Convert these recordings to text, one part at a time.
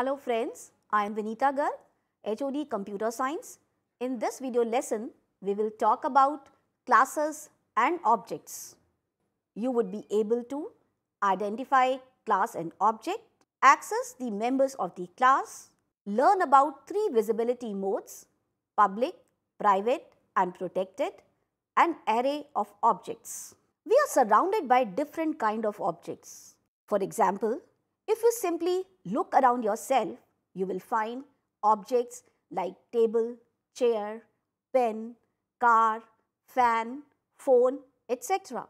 Hello friends, I am Vinita Gar, HOD Computer Science. In this video lesson, we will talk about classes and objects. You would be able to identify class and object, access the members of the class, learn about three visibility modes, public, private and protected, an array of objects. We are surrounded by different kind of objects. For example, if you simply look around yourself, you will find objects like table, chair, pen, car, fan, phone, etc.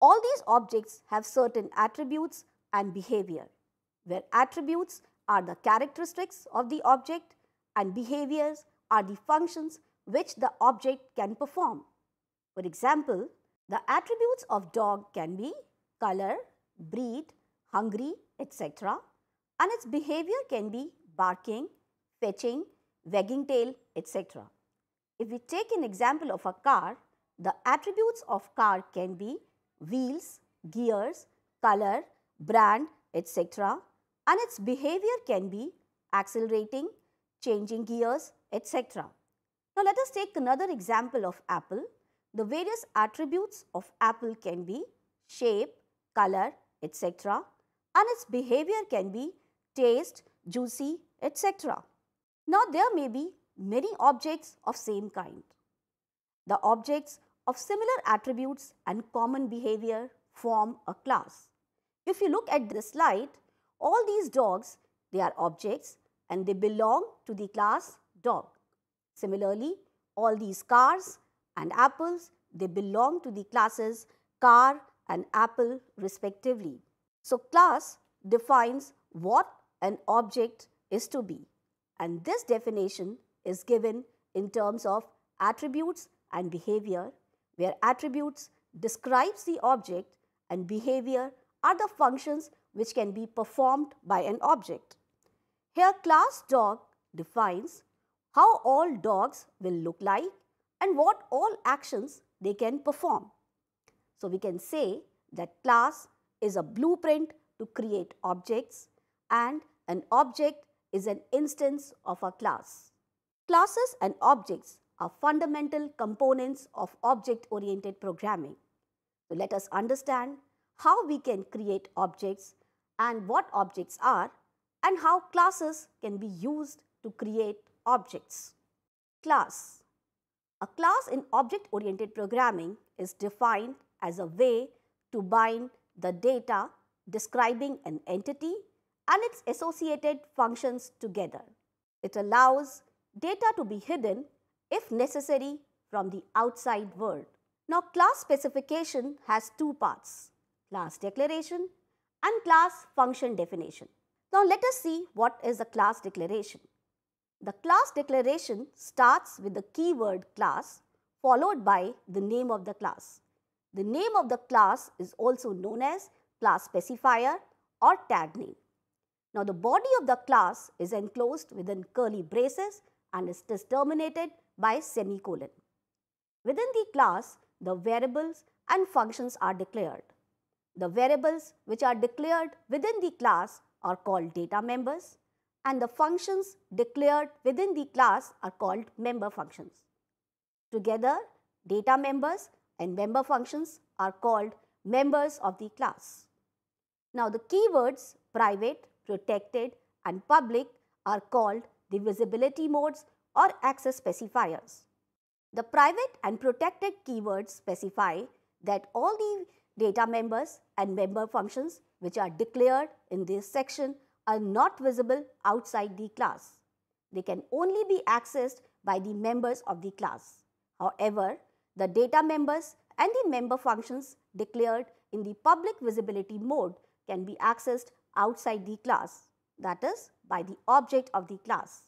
All these objects have certain attributes and behavior, where attributes are the characteristics of the object and behaviors are the functions which the object can perform. For example, the attributes of dog can be color, breed, hungry, etc. And its behavior can be barking, fetching, wagging tail, etc. If we take an example of a car, the attributes of car can be wheels, gears, color, brand, etc. And its behavior can be accelerating, changing gears, etc. Now let us take another example of apple. The various attributes of apple can be shape, color, etc and its behavior can be taste, juicy, etc. Now there may be many objects of same kind. The objects of similar attributes and common behavior form a class. If you look at this slide, all these dogs, they are objects and they belong to the class dog. Similarly, all these cars and apples, they belong to the classes car and apple respectively. So, class defines what an object is to be and this definition is given in terms of attributes and behavior where attributes describes the object and behavior are the functions which can be performed by an object. Here class dog defines how all dogs will look like and what all actions they can perform. So we can say that class is a blueprint to create objects and an object is an instance of a class. Classes and objects are fundamental components of object-oriented programming. So let us understand how we can create objects and what objects are and how classes can be used to create objects. Class. A class in object-oriented programming is defined as a way to bind the data describing an entity and its associated functions together. It allows data to be hidden, if necessary, from the outside world. Now, class specification has two parts, class declaration and class function definition. Now, let us see what is a class declaration. The class declaration starts with the keyword class followed by the name of the class. The name of the class is also known as class specifier or tag name. Now the body of the class is enclosed within curly braces and is terminated by semicolon. Within the class, the variables and functions are declared. The variables which are declared within the class are called data members and the functions declared within the class are called member functions. Together, data members and member functions are called members of the class. Now the keywords private, protected and public are called the visibility modes or access specifiers. The private and protected keywords specify that all the data members and member functions which are declared in this section are not visible outside the class. They can only be accessed by the members of the class. However, the data members and the member functions declared in the public visibility mode can be accessed outside the class, that is by the object of the class.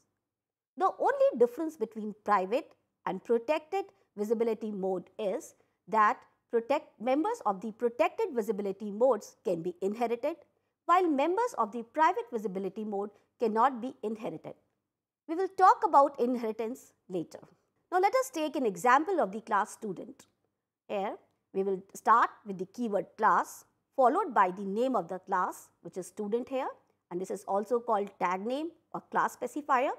The only difference between private and protected visibility mode is that protect members of the protected visibility modes can be inherited while members of the private visibility mode cannot be inherited. We will talk about inheritance later. Now let us take an example of the class student. Here we will start with the keyword class followed by the name of the class which is student here and this is also called tag name or class specifier.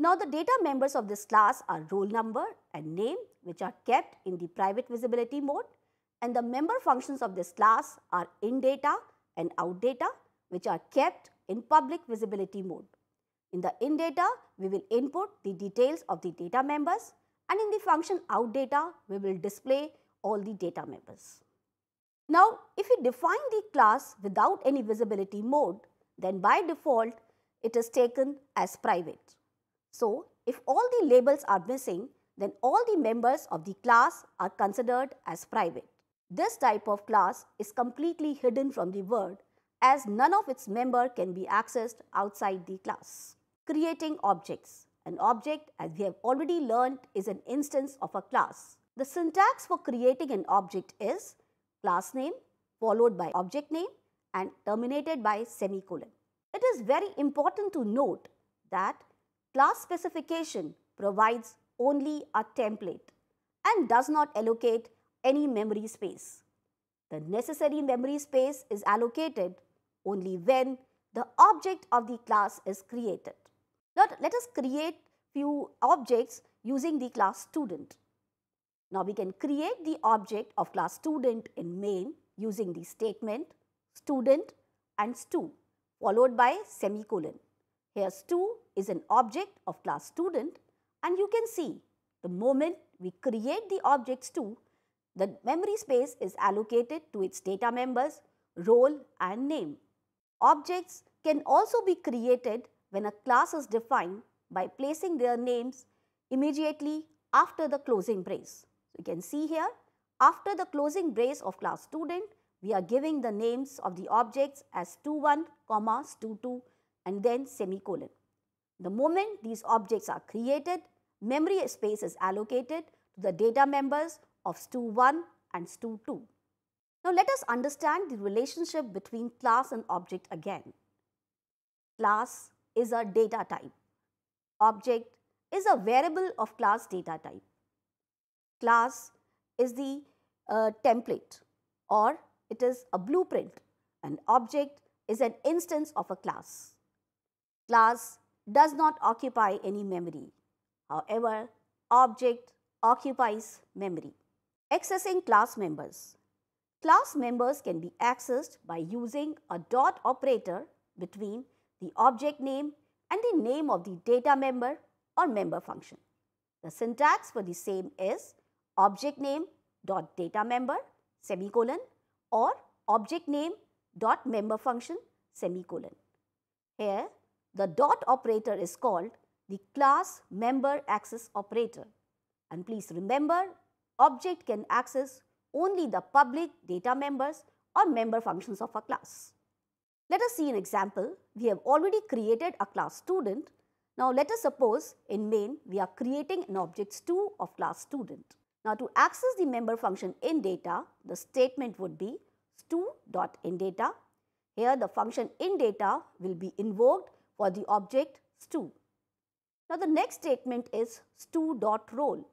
Now the data members of this class are roll number and name which are kept in the private visibility mode and the member functions of this class are in data and out data which are kept in public visibility mode. In the in data, we will input the details of the data members and in the function out data, we will display all the data members. Now, if we define the class without any visibility mode, then by default, it is taken as private. So, if all the labels are missing, then all the members of the class are considered as private. This type of class is completely hidden from the world as none of its member can be accessed outside the class creating objects. An object, as we have already learnt, is an instance of a class. The syntax for creating an object is class name followed by object name and terminated by semicolon. It is very important to note that class specification provides only a template and does not allocate any memory space. The necessary memory space is allocated only when the object of the class is created. Let, let us create few objects using the class student. Now we can create the object of class student in main using the statement student and stu followed by semicolon. Here stu is an object of class student and you can see the moment we create the object stu, the memory space is allocated to its data members, role and name. Objects can also be created when a class is defined by placing their names immediately after the closing brace. So you can see here, after the closing brace of class student, we are giving the names of the objects as stu1, comma, stu2, and then semicolon. The moment these objects are created, memory space is allocated to the data members of stu1 and stu2. Now let us understand the relationship between class and object again. Class is a data type. Object is a variable of class data type. Class is the uh, template or it is a blueprint. An object is an instance of a class. Class does not occupy any memory. However, object occupies memory. Accessing class members. Class members can be accessed by using a dot operator between the object name and the name of the data member or member function. The syntax for the same is object name dot data member semicolon or object name dot member function semicolon. Here the dot operator is called the class member access operator and please remember object can access only the public data members or member functions of a class. Let us see an example. We have already created a class student. Now let us suppose in main we are creating an object stu of class student. Now to access the member function in data, the statement would be stu.indata. Here the function in data will be invoked for the object stu. Now the next statement is stu.role.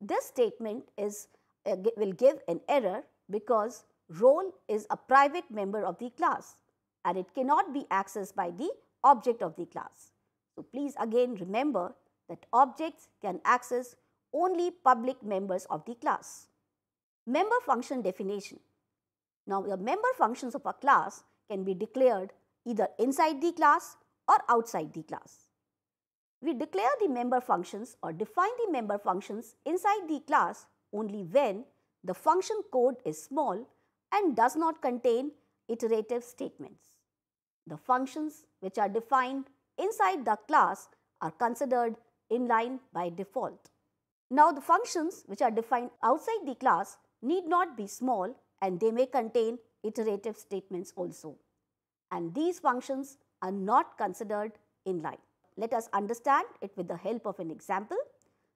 This statement is, uh, will give an error because role is a private member of the class and it cannot be accessed by the object of the class. So, please again remember that objects can access only public members of the class. Member function definition. Now, the member functions of a class can be declared either inside the class or outside the class. We declare the member functions or define the member functions inside the class only when the function code is small and does not contain iterative statements. The functions which are defined inside the class are considered inline by default. Now the functions which are defined outside the class need not be small and they may contain iterative statements also. And these functions are not considered inline. Let us understand it with the help of an example.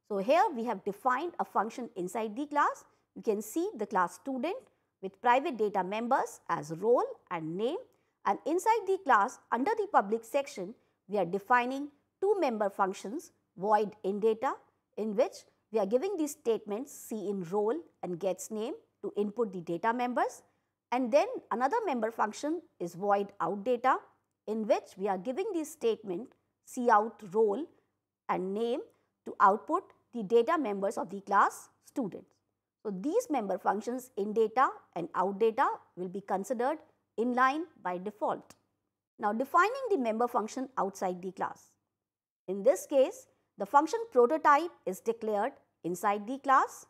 So here we have defined a function inside the class. You can see the class student with private data members as role and name and inside the class under the public section, we are defining two member functions void in data in which we are giving the statements c in role and gets name to input the data members and then another member function is void out data in which we are giving the statement c out role and name to output the data members of the class students. So, these member functions in data and out data will be considered inline by default. Now defining the member function outside the class. In this case, the function prototype is declared inside the class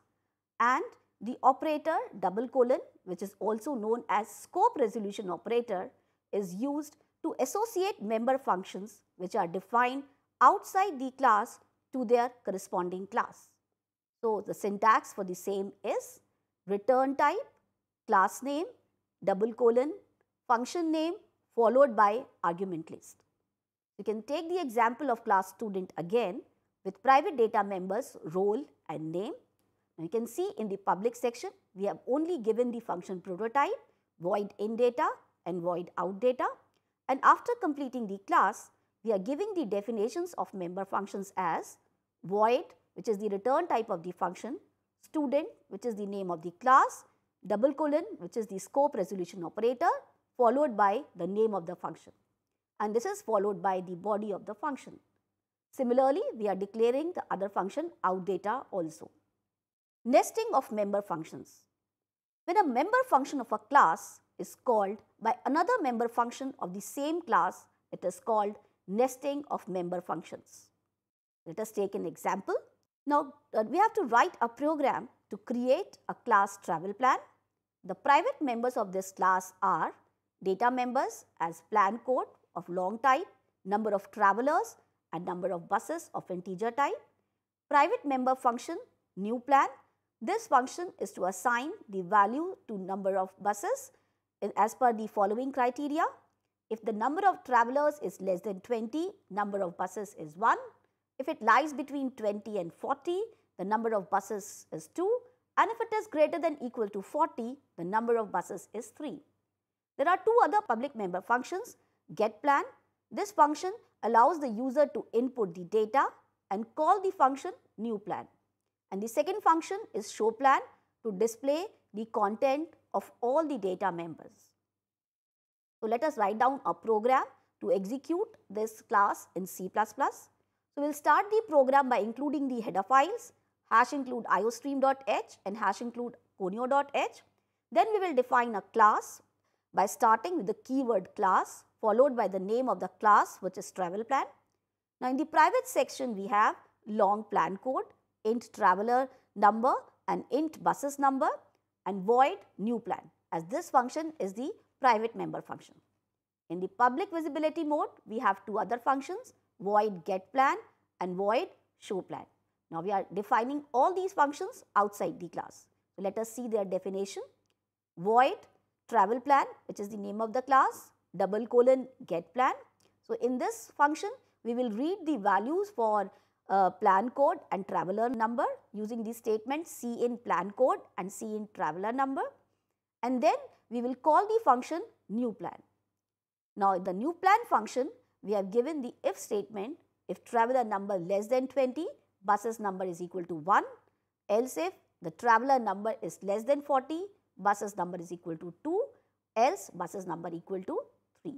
and the operator double colon which is also known as scope resolution operator is used to associate member functions which are defined outside the class to their corresponding class. So, the syntax for the same is return type, class name, double colon, function name followed by argument list. You can take the example of class student again with private data members role and name. We you can see in the public section we have only given the function prototype, void in data and void out data and after completing the class we are giving the definitions of member functions as void which is the return type of the function, student which is the name of the class, double colon which is the scope resolution operator followed by the name of the function. And this is followed by the body of the function. Similarly, we are declaring the other function out data also. Nesting of member functions. When a member function of a class is called by another member function of the same class, it is called nesting of member functions. Let us take an example. Now, uh, we have to write a program to create a class travel plan. The private members of this class are data members as plan code of long type, number of travelers and number of buses of integer type. Private member function, new plan. This function is to assign the value to number of buses as per the following criteria. If the number of travelers is less than 20, number of buses is 1. If it lies between 20 and 40, the number of buses is 2. And if it is greater than equal to 40, the number of buses is 3. There are two other public member functions, getPlan. This function allows the user to input the data and call the function newPlan. And the second function is showPlan to display the content of all the data members. So let us write down a program to execute this class in C++. So we'll start the program by including the header files hash include iostream.h and hash include conio.h. Then we will define a class by starting with the keyword class followed by the name of the class which is travel plan. Now in the private section we have long plan code, int traveler number and int buses number and void new plan as this function is the private member function. In the public visibility mode we have two other functions void get plan and void show plan. Now we are defining all these functions outside the class. let us see their definition. Void travel plan which is the name of the class double colon get plan. So, in this function we will read the values for uh, plan code and traveler number using the statement c in plan code and c in traveler number and then we will call the function new plan. Now, the new plan function we have given the if statement if traveler number less than 20 buses number is equal to 1 else if the traveler number is less than 40 buses number is equal to 2 else buses number equal to 3.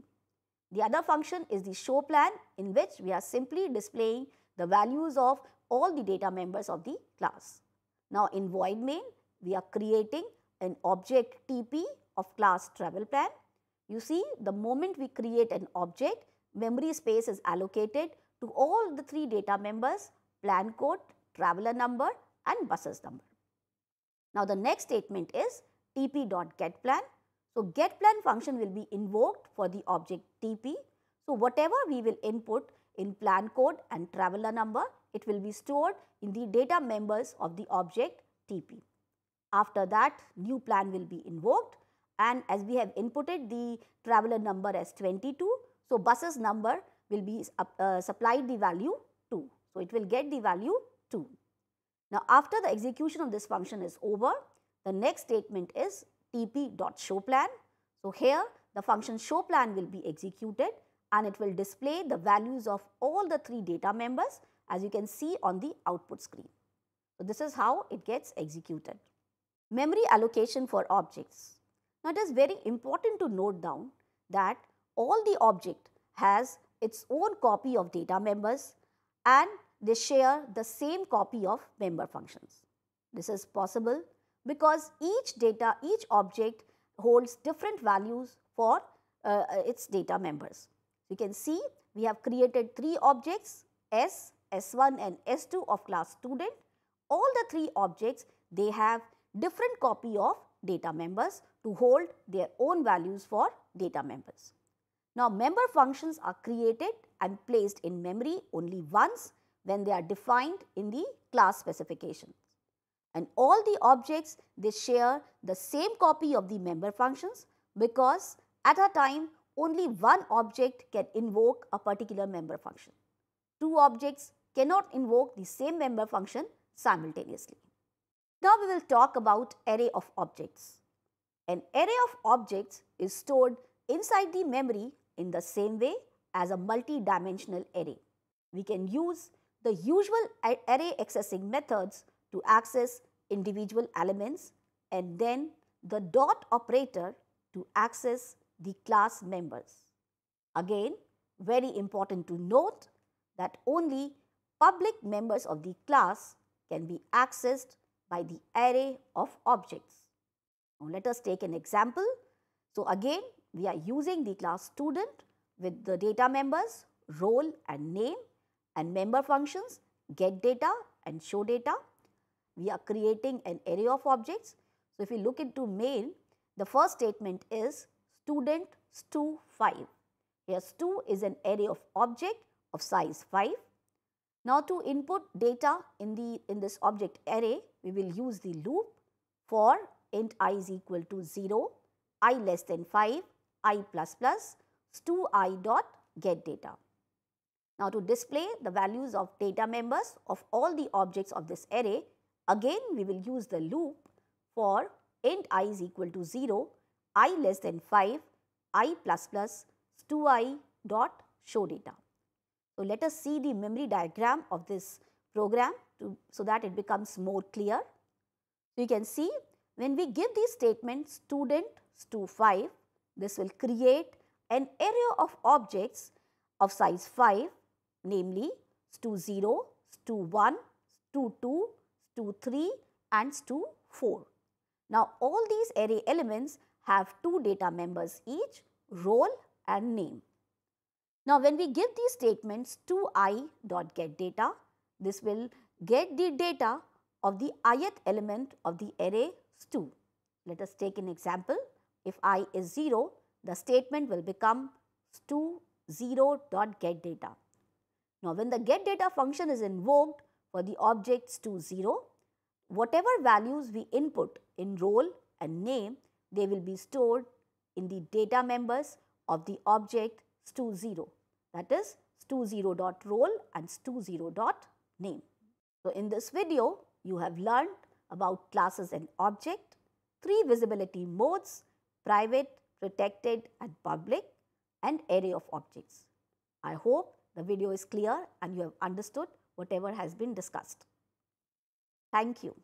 The other function is the show plan in which we are simply displaying the values of all the data members of the class. Now in void main we are creating an object TP of class travel plan. You see the moment we create an object memory space is allocated to all the three data members plan code, traveler number and buses number. Now the next statement is tp.getPlan. So, getPlan function will be invoked for the object tp. So, whatever we will input in plan code and traveler number, it will be stored in the data members of the object tp. After that, new plan will be invoked and as we have inputted the traveler number as 22, so buses number will be uh, supplied the value 2. So, it will get the value 2. Now, after the execution of this function is over, the next statement is tp dot So here the function showplan will be executed and it will display the values of all the three data members as you can see on the output screen. So this is how it gets executed. Memory allocation for objects. Now it is very important to note down that all the object has its own copy of data members and they share the same copy of member functions. This is possible because each data, each object holds different values for uh, uh, its data members. You can see we have created three objects S, S1 and S2 of class student. All the three objects they have different copy of data members to hold their own values for data members. Now member functions are created and placed in memory only once when they are defined in the class specification and all the objects they share the same copy of the member functions because at a time only one object can invoke a particular member function. Two objects cannot invoke the same member function simultaneously. Now we will talk about array of objects. An array of objects is stored inside the memory in the same way as a multi-dimensional array. We can use the usual array accessing methods to access individual elements and then the dot operator to access the class members. Again, very important to note that only public members of the class can be accessed by the array of objects. Now, let us take an example. So, again we are using the class student with the data members role and name and member functions get data and show data we are creating an array of objects. So, if we look into mail, the first statement is student stu 5. Here stu is an array of object of size 5. Now to input data in the in this object array, we will use the loop for int i is equal to 0, i less than 5, i plus plus, stu i dot get data. Now to display the values of data members of all the objects of this array, Again, we will use the loop for int i is equal to 0, i less than 5, i plus plus 2i dot show data. So, let us see the memory diagram of this program to, so that it becomes more clear. you can see when we give the statement student stu 5, this will create an array of objects of size 5 namely stu 0, stu 1, stu 2, to 3 and to 4. Now all these array elements have two data members each, role and name. Now when we give these statements to i dot get data, this will get the data of the ith element of the array stu. Let us take an example. If i is 0, the statement will become stu 0 dot get data. Now when the get data function is invoked for the object stu 0, Whatever values we input in role and name, they will be stored in the data members of the object stu0 that is stu0.role and stu0.name. So, in this video you have learned about classes and object, three visibility modes, private, protected and public and array of objects. I hope the video is clear and you have understood whatever has been discussed. Thank you.